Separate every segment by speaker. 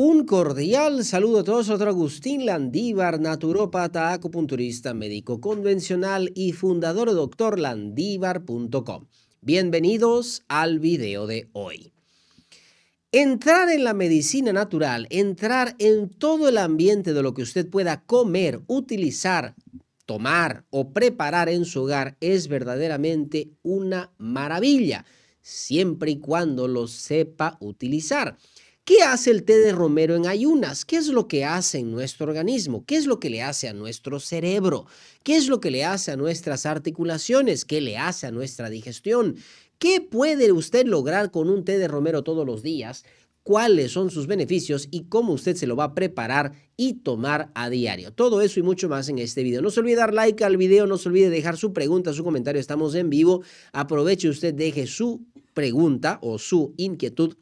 Speaker 1: Un cordial saludo a todos, otro Agustín Landívar, naturópata, acupunturista, médico convencional y fundador de doctorlandívar.com. Bienvenidos al video de hoy. Entrar en la medicina natural, entrar en todo el ambiente de lo que usted pueda comer, utilizar, tomar o preparar en su hogar es verdaderamente una maravilla, siempre y cuando lo sepa utilizar. ¿Qué hace el té de romero en ayunas? ¿Qué es lo que hace en nuestro organismo? ¿Qué es lo que le hace a nuestro cerebro? ¿Qué es lo que le hace a nuestras articulaciones? ¿Qué le hace a nuestra digestión? ¿Qué puede usted lograr con un té de romero todos los días? cuáles son sus beneficios y cómo usted se lo va a preparar y tomar a diario. Todo eso y mucho más en este video. No se olvide dar like al video, no se olvide dejar su pregunta, su comentario, estamos en vivo. Aproveche usted, deje su pregunta o su inquietud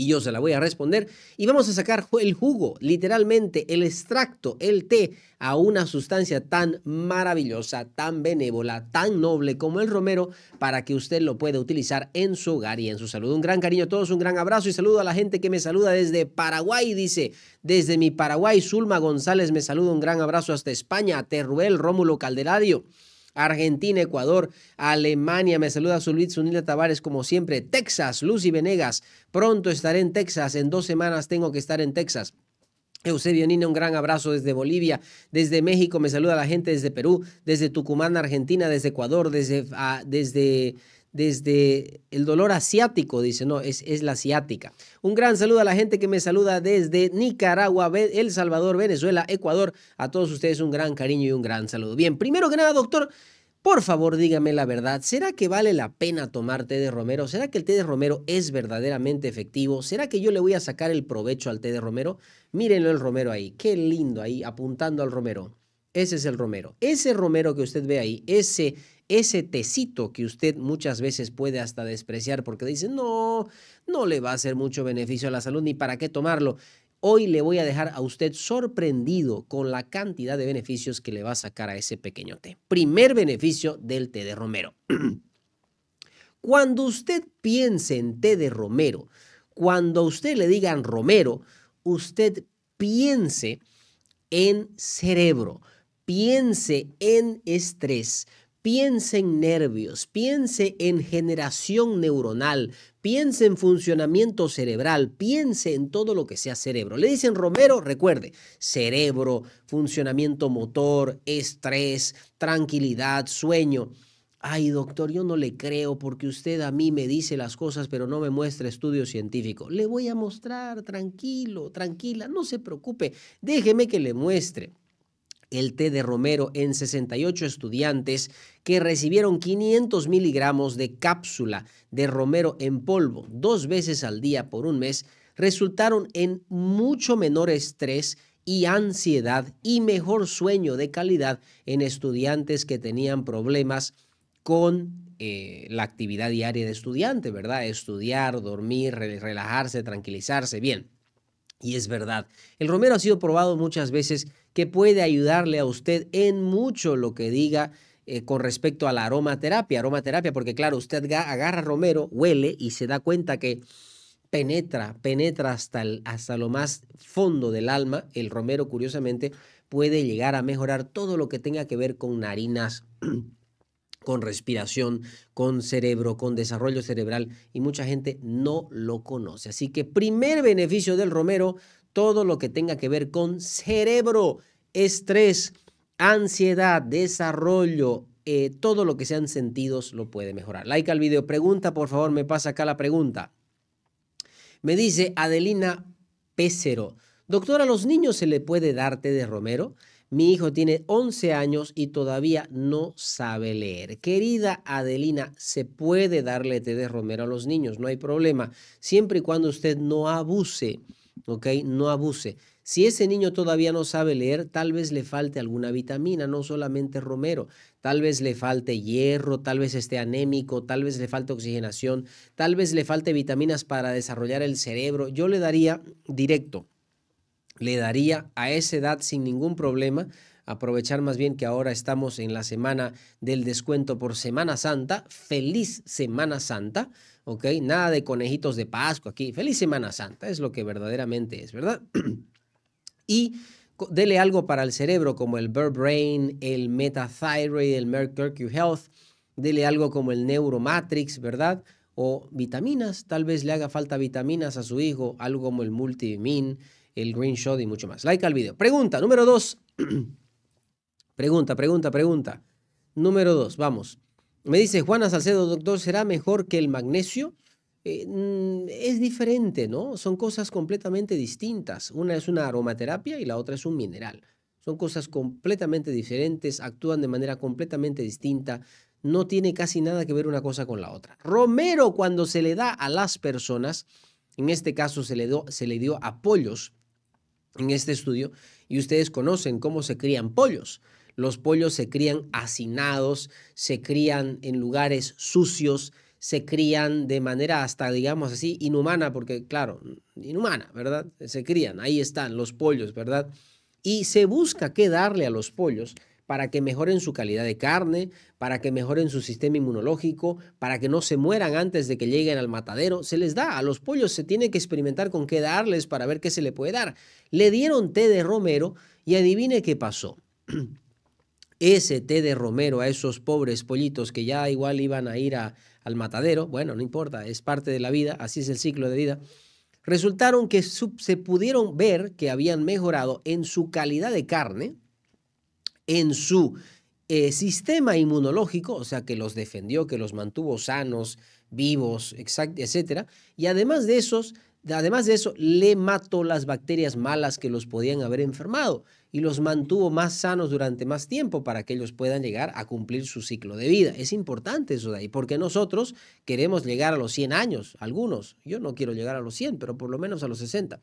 Speaker 1: y yo se la voy a responder. Y vamos a sacar el jugo, literalmente el extracto, el té, a una sustancia tan maravillosa, tan benévola, tan noble como el romero, para que usted lo pueda utilizar en su hogar y en su salud. Un gran cariño a todos, un gran abrazo y saludo a la gente que me saluda desde Paraguay. Dice, desde mi Paraguay, Zulma González me saluda, un gran abrazo hasta España, a Teruel, Rómulo Calderario. Argentina, Ecuador, Alemania. Me saluda Luis Unida Tavares, como siempre. Texas, Lucy Venegas. Pronto estaré en Texas. En dos semanas tengo que estar en Texas. Eusebio Nina, un gran abrazo desde Bolivia, desde México, me saluda la gente desde Perú, desde Tucumán, Argentina, desde Ecuador, desde, ah, desde desde el dolor asiático, dice, no, es, la asiática. Un gran saludo a la gente que me saluda desde Nicaragua, El Salvador, Venezuela, Ecuador. A todos ustedes un gran cariño y un gran saludo. Bien, primero que nada, doctor, por favor, dígame la verdad. ¿Será que vale la pena tomar té de romero? ¿Será que el té de romero es verdaderamente efectivo? ¿Será que yo le voy a sacar el provecho al té de romero? Mírenlo el romero ahí. Qué lindo ahí, apuntando al romero. Ese es el romero. Ese romero que usted ve ahí, ese ese tecito que usted muchas veces puede hasta despreciar porque dice, no, no le va a hacer mucho beneficio a la salud ni para qué tomarlo. Hoy le voy a dejar a usted sorprendido con la cantidad de beneficios que le va a sacar a ese pequeño té. Primer beneficio del té de romero. cuando usted piense en té de romero, cuando a usted le digan romero, usted piense en cerebro, piense en estrés, Piense en nervios, piense en generación neuronal, piense en funcionamiento cerebral, piense en todo lo que sea cerebro. Le dicen Romero, recuerde, cerebro, funcionamiento motor, estrés, tranquilidad, sueño. Ay, doctor, yo no le creo porque usted a mí me dice las cosas, pero no me muestra estudio científico. Le voy a mostrar, tranquilo, tranquila, no se preocupe, déjeme que le muestre el té de romero en 68 estudiantes que recibieron 500 miligramos de cápsula de romero en polvo dos veces al día por un mes, resultaron en mucho menor estrés y ansiedad y mejor sueño de calidad en estudiantes que tenían problemas con eh, la actividad diaria de estudiante, ¿verdad? Estudiar, dormir, relajarse, tranquilizarse. Bien, y es verdad, el romero ha sido probado muchas veces que puede ayudarle a usted en mucho lo que diga eh, con respecto a la aromaterapia. Aromaterapia, porque claro, usted agarra romero, huele y se da cuenta que penetra, penetra hasta, el, hasta lo más fondo del alma. El romero, curiosamente, puede llegar a mejorar todo lo que tenga que ver con narinas. con respiración, con cerebro, con desarrollo cerebral y mucha gente no lo conoce. Así que primer beneficio del romero, todo lo que tenga que ver con cerebro, estrés, ansiedad, desarrollo, eh, todo lo que sean sentidos lo puede mejorar. Like al video, pregunta, por favor, me pasa acá la pregunta. Me dice Adelina Pecero, doctora, ¿a los niños se le puede dar té de romero? Mi hijo tiene 11 años y todavía no sabe leer. Querida Adelina, se puede darle té de romero a los niños, no hay problema, siempre y cuando usted no abuse, ¿ok? No abuse. Si ese niño todavía no sabe leer, tal vez le falte alguna vitamina, no solamente romero, tal vez le falte hierro, tal vez esté anémico, tal vez le falte oxigenación, tal vez le falte vitaminas para desarrollar el cerebro. Yo le daría directo le daría a esa edad sin ningún problema. Aprovechar más bien que ahora estamos en la semana del descuento por Semana Santa. Feliz Semana Santa, ¿ok? Nada de conejitos de Pascua aquí. Feliz Semana Santa es lo que verdaderamente es, ¿verdad? y dele algo para el cerebro como el Bird Brain, el Metathyroid, el Mercury Health. Dele algo como el Neuromatrix, ¿verdad? O vitaminas. Tal vez le haga falta vitaminas a su hijo, algo como el Multivimin el Green Shot y mucho más. Like al video. Pregunta número dos. pregunta, pregunta, pregunta. Número dos, vamos. Me dice Juana Salcedo, doctor, ¿será mejor que el magnesio? Eh, mm, es diferente, ¿no? Son cosas completamente distintas. Una es una aromaterapia y la otra es un mineral. Son cosas completamente diferentes, actúan de manera completamente distinta. No tiene casi nada que ver una cosa con la otra. Romero, cuando se le da a las personas, en este caso se le, se le dio a pollos, en este estudio y ustedes conocen cómo se crían pollos. Los pollos se crían hacinados, se crían en lugares sucios, se crían de manera hasta, digamos así, inhumana, porque claro, inhumana, ¿verdad? Se crían, ahí están los pollos, ¿verdad? Y se busca qué darle a los pollos para que mejoren su calidad de carne, para que mejoren su sistema inmunológico, para que no se mueran antes de que lleguen al matadero. Se les da, a los pollos se tiene que experimentar con qué darles para ver qué se le puede dar. Le dieron té de romero y adivine qué pasó. Ese té de romero a esos pobres pollitos que ya igual iban a ir al matadero, bueno, no importa, es parte de la vida, así es el ciclo de vida, resultaron que se pudieron ver que habían mejorado en su calidad de carne, en su eh, sistema inmunológico, o sea, que los defendió, que los mantuvo sanos, vivos, etc. Y además de, esos, además de eso, le mató las bacterias malas que los podían haber enfermado y los mantuvo más sanos durante más tiempo para que ellos puedan llegar a cumplir su ciclo de vida. Es importante eso de ahí, porque nosotros queremos llegar a los 100 años, algunos. Yo no quiero llegar a los 100, pero por lo menos a los 60.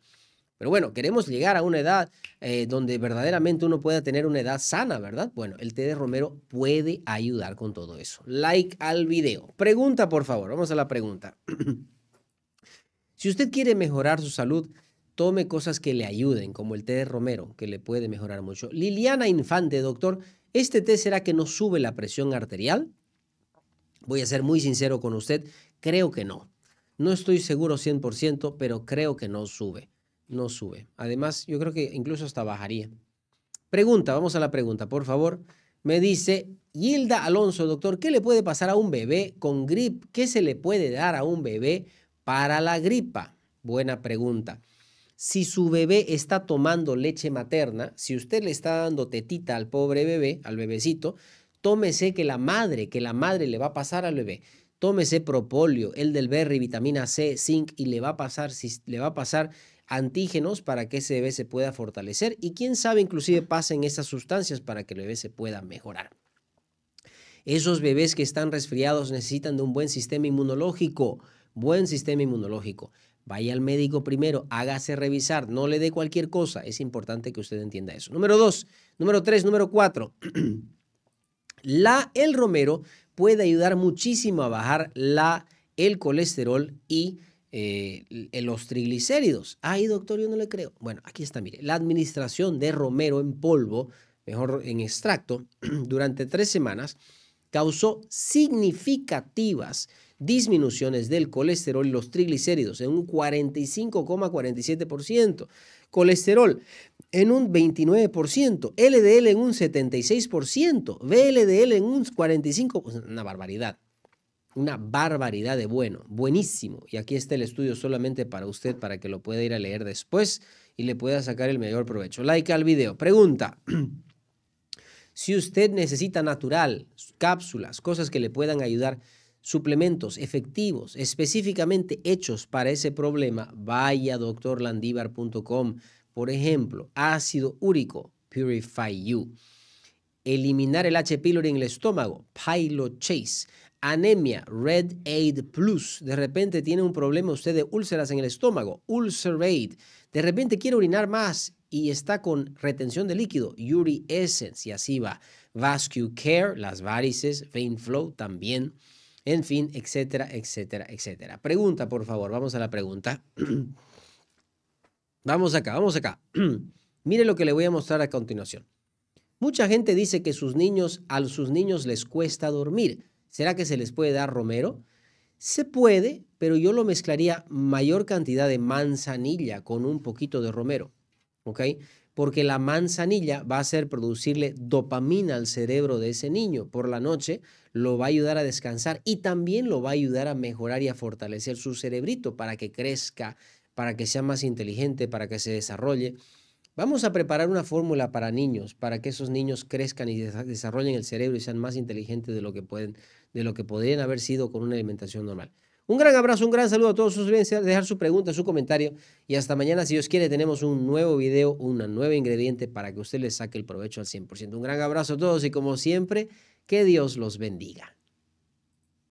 Speaker 1: Pero bueno, queremos llegar a una edad eh, donde verdaderamente uno pueda tener una edad sana, ¿verdad? Bueno, el té de romero puede ayudar con todo eso. Like al video. Pregunta, por favor. Vamos a la pregunta. si usted quiere mejorar su salud, tome cosas que le ayuden, como el té de romero, que le puede mejorar mucho. Liliana Infante, doctor, ¿este té será que no sube la presión arterial? Voy a ser muy sincero con usted, creo que no. No estoy seguro 100%, pero creo que no sube no sube. Además, yo creo que incluso hasta bajaría. Pregunta, vamos a la pregunta, por favor. Me dice Hilda Alonso, doctor, ¿qué le puede pasar a un bebé con grip? ¿Qué se le puede dar a un bebé para la gripa? Buena pregunta. Si su bebé está tomando leche materna, si usted le está dando tetita al pobre bebé, al bebecito, tómese que la madre, que la madre le va a pasar al bebé tómese propóleo, el del berry, vitamina C, zinc y le va a pasar, le va a pasar antígenos para que ese bebé se pueda fortalecer y quién sabe inclusive pasen esas sustancias para que el bebé se pueda mejorar. Esos bebés que están resfriados necesitan de un buen sistema inmunológico, buen sistema inmunológico. Vaya al médico primero, hágase revisar, no le dé cualquier cosa. Es importante que usted entienda eso. Número dos, número tres, número cuatro. La, el romero puede ayudar muchísimo a bajar la, el colesterol y eh, los triglicéridos. Ay, doctor, yo no le creo. Bueno, aquí está, mire, la administración de romero en polvo, mejor en extracto, durante tres semanas causó significativas disminuciones del colesterol y los triglicéridos en un 45,47%. Colesterol en un 29%, LDL en un 76%, VLDL en un 45%, una barbaridad. Una barbaridad de bueno, buenísimo. Y aquí está el estudio solamente para usted, para que lo pueda ir a leer después y le pueda sacar el mayor provecho. Like al video. Pregunta. Si usted necesita natural, cápsulas, cosas que le puedan ayudar, suplementos efectivos, específicamente hechos para ese problema, vaya a doctorlandivar.com, por ejemplo, ácido úrico, Purify You. Eliminar el H. pylori en el estómago, Chase. Anemia, Red Aid Plus. De repente tiene un problema usted de úlceras en el estómago, Aid. De repente quiere orinar más y está con retención de líquido, Uri Essence, y así va. Vascu Care, las varices, Vein Flow también. En fin, etcétera, etcétera, etcétera. Pregunta, por favor, vamos a la pregunta. Vamos acá, vamos acá. Mire lo que le voy a mostrar a continuación. Mucha gente dice que sus niños, a sus niños les cuesta dormir. ¿Será que se les puede dar romero? Se puede, pero yo lo mezclaría mayor cantidad de manzanilla con un poquito de romero. ¿Ok? Porque la manzanilla va a hacer producirle dopamina al cerebro de ese niño por la noche, lo va a ayudar a descansar y también lo va a ayudar a mejorar y a fortalecer su cerebrito para que crezca para que sea más inteligente, para que se desarrolle. Vamos a preparar una fórmula para niños, para que esos niños crezcan y desarrollen el cerebro y sean más inteligentes de lo que pueden, de lo que podrían haber sido con una alimentación normal. Un gran abrazo, un gran saludo a todos. Suscríbanse, dejar su pregunta, su comentario. Y hasta mañana, si Dios quiere, tenemos un nuevo video, un nuevo ingrediente para que usted le saque el provecho al 100%. Un gran abrazo a todos y como siempre, que Dios los bendiga.